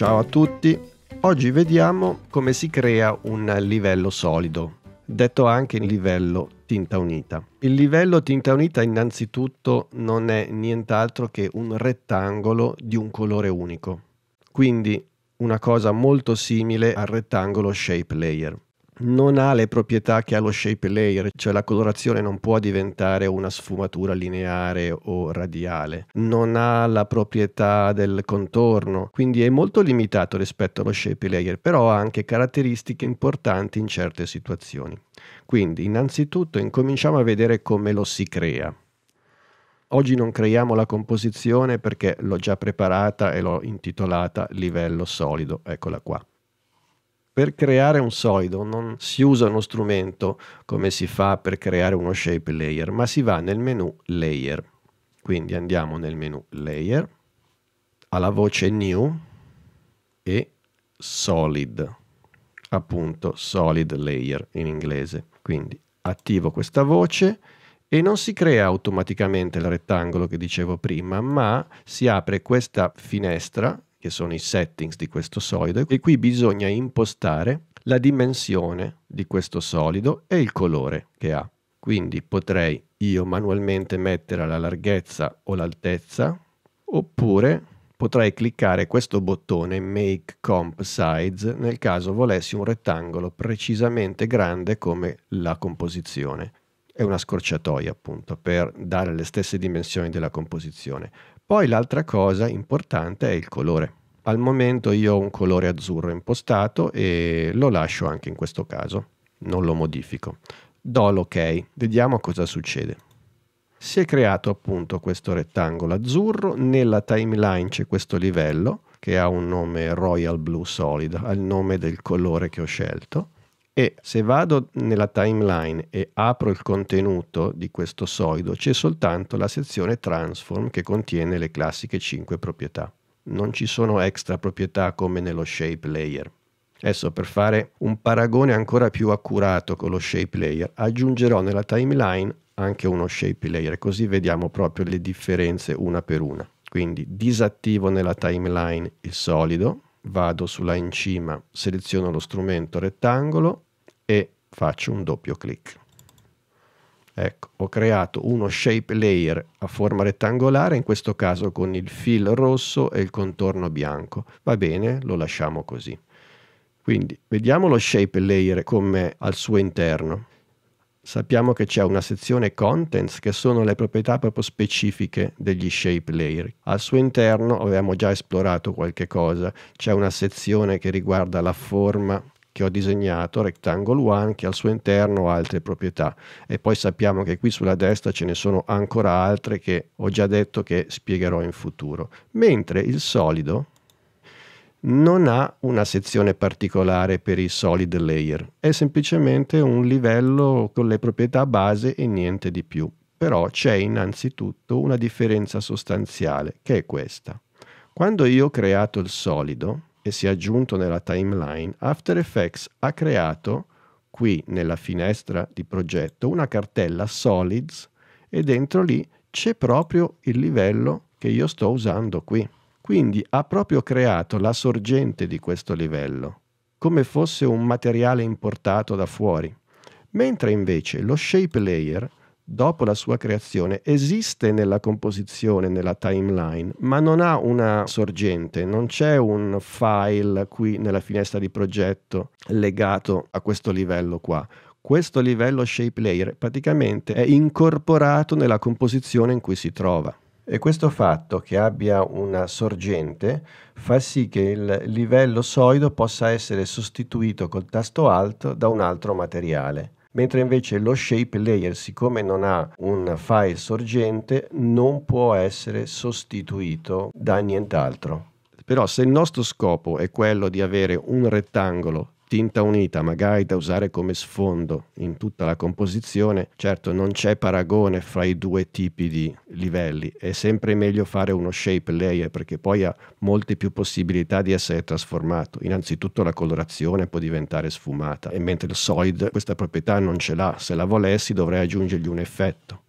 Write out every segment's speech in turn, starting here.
Ciao a tutti, oggi vediamo come si crea un livello solido, detto anche livello tinta unita. Il livello tinta unita innanzitutto non è nient'altro che un rettangolo di un colore unico, quindi una cosa molto simile al rettangolo shape layer non ha le proprietà che ha lo shape layer, cioè la colorazione non può diventare una sfumatura lineare o radiale, non ha la proprietà del contorno, quindi è molto limitato rispetto allo shape layer, però ha anche caratteristiche importanti in certe situazioni. Quindi innanzitutto incominciamo a vedere come lo si crea. Oggi non creiamo la composizione perché l'ho già preparata e l'ho intitolata livello solido, eccola qua per creare un solido non si usa uno strumento come si fa per creare uno shape layer, ma si va nel menu layer. Quindi andiamo nel menu layer, alla voce new e solid, appunto solid layer in inglese. Quindi attivo questa voce e non si crea automaticamente il rettangolo che dicevo prima, ma si apre questa finestra che sono i settings di questo solido, e qui bisogna impostare la dimensione di questo solido e il colore che ha. Quindi potrei io manualmente mettere la larghezza o l'altezza, oppure potrei cliccare questo bottone Make Comp Size nel caso volessi un rettangolo precisamente grande come la composizione. È una scorciatoia appunto per dare le stesse dimensioni della composizione. Poi l'altra cosa importante è il colore. Al momento io ho un colore azzurro impostato e lo lascio anche in questo caso, non lo modifico. Do l'ok, vediamo cosa succede. Si è creato appunto questo rettangolo azzurro, nella timeline c'è questo livello che ha un nome Royal Blue Solid, ha il nome del colore che ho scelto e se vado nella timeline e apro il contenuto di questo solido, c'è soltanto la sezione transform che contiene le classiche 5 proprietà. Non ci sono extra proprietà come nello shape layer. Adesso per fare un paragone ancora più accurato con lo shape layer, aggiungerò nella timeline anche uno shape layer, così vediamo proprio le differenze una per una. Quindi disattivo nella timeline il solido, vado sulla in cima, seleziono lo strumento rettangolo, faccio un doppio clic. Ecco, ho creato uno shape layer a forma rettangolare, in questo caso con il fill rosso e il contorno bianco. Va bene, lo lasciamo così. Quindi vediamo lo shape layer come al suo interno. Sappiamo che c'è una sezione contents che sono le proprietà proprio specifiche degli shape layer. Al suo interno avevamo già esplorato qualche cosa, c'è una sezione che riguarda la forma che ho disegnato, Rectangle 1, che al suo interno ha altre proprietà. E poi sappiamo che qui sulla destra ce ne sono ancora altre che ho già detto che spiegherò in futuro. Mentre il solido non ha una sezione particolare per i solid layer, è semplicemente un livello con le proprietà base e niente di più. Però c'è innanzitutto una differenza sostanziale, che è questa. Quando io ho creato il solido, che si è aggiunto nella timeline, After Effects ha creato qui nella finestra di progetto una cartella Solids e dentro lì c'è proprio il livello che io sto usando qui. Quindi ha proprio creato la sorgente di questo livello, come fosse un materiale importato da fuori. Mentre invece lo shape layer dopo la sua creazione esiste nella composizione, nella timeline, ma non ha una sorgente, non c'è un file qui nella finestra di progetto legato a questo livello qua questo livello shape layer praticamente è incorporato nella composizione in cui si trova. E questo fatto che abbia una sorgente fa sì che il livello solido possa essere sostituito col tasto Alt da un altro materiale mentre invece lo shape layer, siccome non ha un file sorgente, non può essere sostituito da nient'altro. Però se il nostro scopo è quello di avere un rettangolo tinta unita magari da usare come sfondo in tutta la composizione, certo non c'è paragone fra i due tipi di livelli, è sempre meglio fare uno shape layer perché poi ha molte più possibilità di essere trasformato, innanzitutto la colorazione può diventare sfumata e mentre il solid questa proprietà non ce l'ha, se la volessi dovrei aggiungergli un effetto.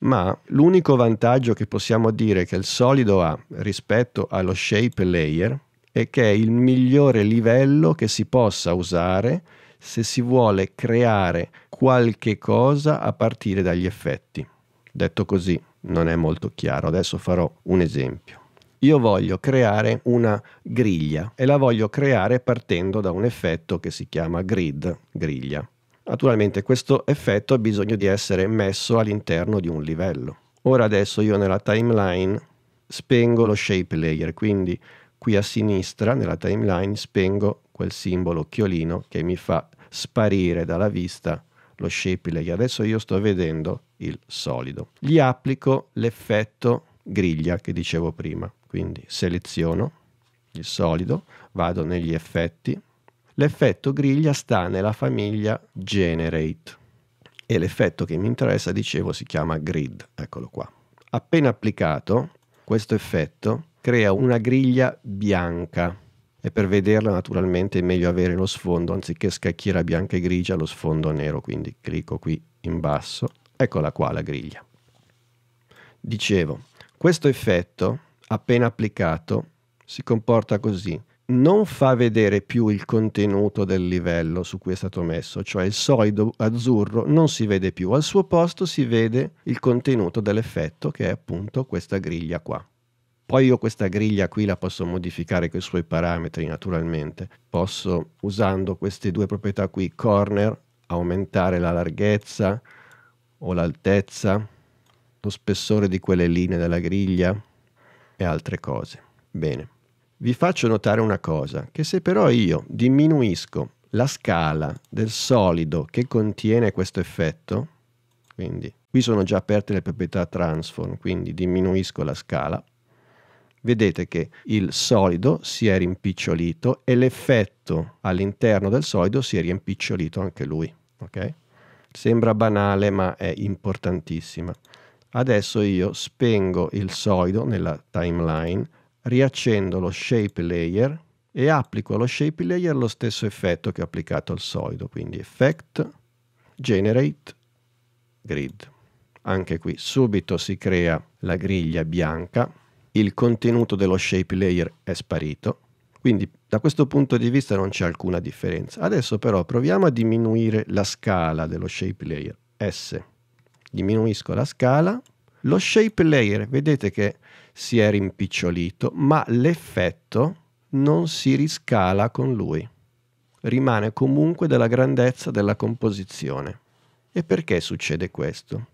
Ma l'unico vantaggio che possiamo dire che il solido ha rispetto allo shape layer e che è il migliore livello che si possa usare se si vuole creare qualche cosa a partire dagli effetti. Detto così non è molto chiaro, adesso farò un esempio. Io voglio creare una griglia e la voglio creare partendo da un effetto che si chiama grid, griglia. Naturalmente questo effetto ha bisogno di essere messo all'interno di un livello. Ora adesso io nella timeline spengo lo shape layer, quindi qui a sinistra nella timeline spengo quel simbolo occhiolino che mi fa sparire dalla vista lo scipile che adesso io sto vedendo il solido. Gli applico l'effetto griglia che dicevo prima, quindi seleziono il solido, vado negli effetti. L'effetto griglia sta nella famiglia generate e l'effetto che mi interessa, dicevo, si chiama grid, eccolo qua. Appena applicato questo effetto crea una griglia bianca e per vederla naturalmente è meglio avere lo sfondo anziché scacchiera bianca e grigia lo sfondo nero, quindi clicco qui in basso, eccola qua la griglia. Dicevo, questo effetto appena applicato si comporta così, non fa vedere più il contenuto del livello su cui è stato messo, cioè il solido azzurro non si vede più, al suo posto si vede il contenuto dell'effetto che è appunto questa griglia qua. Poi io questa griglia qui la posso modificare con i suoi parametri naturalmente. Posso, usando queste due proprietà qui, corner, aumentare la larghezza o l'altezza, lo spessore di quelle linee della griglia e altre cose. Bene. Vi faccio notare una cosa, che se però io diminuisco la scala del solido che contiene questo effetto, quindi qui sono già aperte le proprietà transform, quindi diminuisco la scala, vedete che il solido si è rimpicciolito e l'effetto all'interno del solido si è rimpicciolito anche lui. Okay? Sembra banale ma è importantissima. Adesso io spengo il solido nella timeline, riaccendo lo shape layer e applico allo shape layer lo stesso effetto che ho applicato al solido, quindi effect, generate, grid. Anche qui subito si crea la griglia bianca il contenuto dello shape layer è sparito, quindi da questo punto di vista non c'è alcuna differenza. Adesso però proviamo a diminuire la scala dello shape layer S. Diminuisco la scala. Lo shape layer vedete che si è rimpicciolito, ma l'effetto non si riscala con lui. Rimane comunque della grandezza della composizione. E perché succede questo?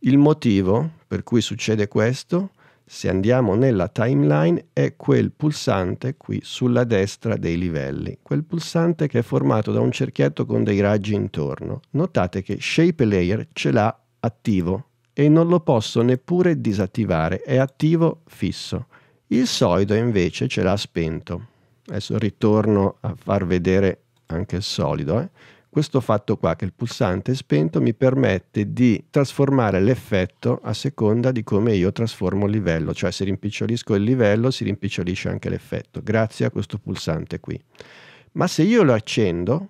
Il motivo per cui succede questo se andiamo nella timeline è quel pulsante qui sulla destra dei livelli, quel pulsante che è formato da un cerchietto con dei raggi intorno. Notate che Shape Layer ce l'ha attivo e non lo posso neppure disattivare, è attivo fisso. Il solido invece ce l'ha spento. Adesso ritorno a far vedere anche il solido. Eh? Questo fatto qua, che il pulsante è spento, mi permette di trasformare l'effetto a seconda di come io trasformo il livello, cioè se rimpicciolisco il livello si rimpicciolisce anche l'effetto, grazie a questo pulsante qui. Ma se io lo accendo,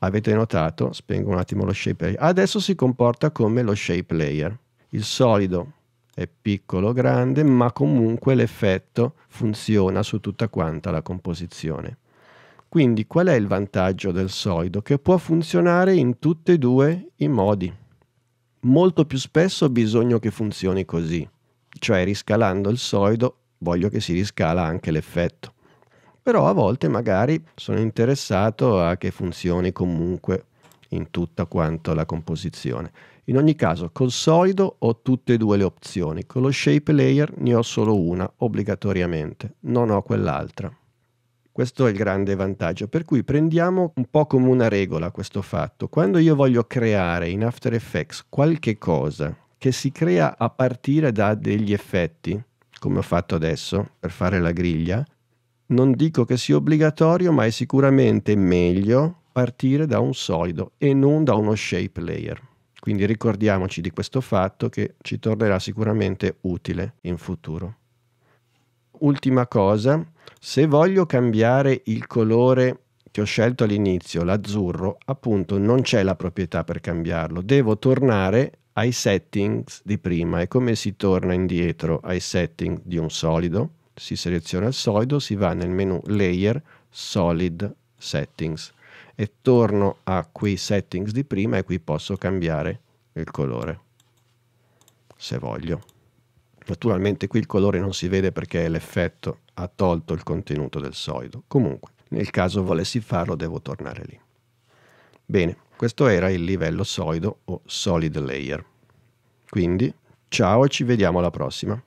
avete notato, spengo un attimo lo shape layer, adesso si comporta come lo shape layer. Il solido è piccolo, o grande, ma comunque l'effetto funziona su tutta quanta la composizione. Quindi qual è il vantaggio del solido? Che può funzionare in tutti e due i modi. Molto più spesso ho bisogno che funzioni così, cioè riscalando il solido voglio che si riscala anche l'effetto. Però a volte magari sono interessato a che funzioni comunque in tutta quanto la composizione. In ogni caso, col solido ho tutte e due le opzioni, con lo shape layer ne ho solo una obbligatoriamente, non ho quell'altra. Questo è il grande vantaggio, per cui prendiamo un po' come una regola questo fatto. Quando io voglio creare in After Effects qualche cosa che si crea a partire da degli effetti, come ho fatto adesso per fare la griglia, non dico che sia obbligatorio, ma è sicuramente meglio partire da un solido e non da uno shape layer. Quindi ricordiamoci di questo fatto che ci tornerà sicuramente utile in futuro. Ultima cosa, se voglio cambiare il colore che ho scelto all'inizio, l'azzurro, appunto non c'è la proprietà per cambiarlo, devo tornare ai settings di prima e come si torna indietro ai settings di un solido? Si seleziona il solido, si va nel menu Layer, Solid, Settings e torno a quei settings di prima e qui posso cambiare il colore se voglio. Naturalmente qui il colore non si vede perché è l'effetto ha tolto il contenuto del solido. Comunque, nel caso volessi farlo, devo tornare lì. Bene, questo era il livello solido o solid layer. Quindi, ciao e ci vediamo alla prossima.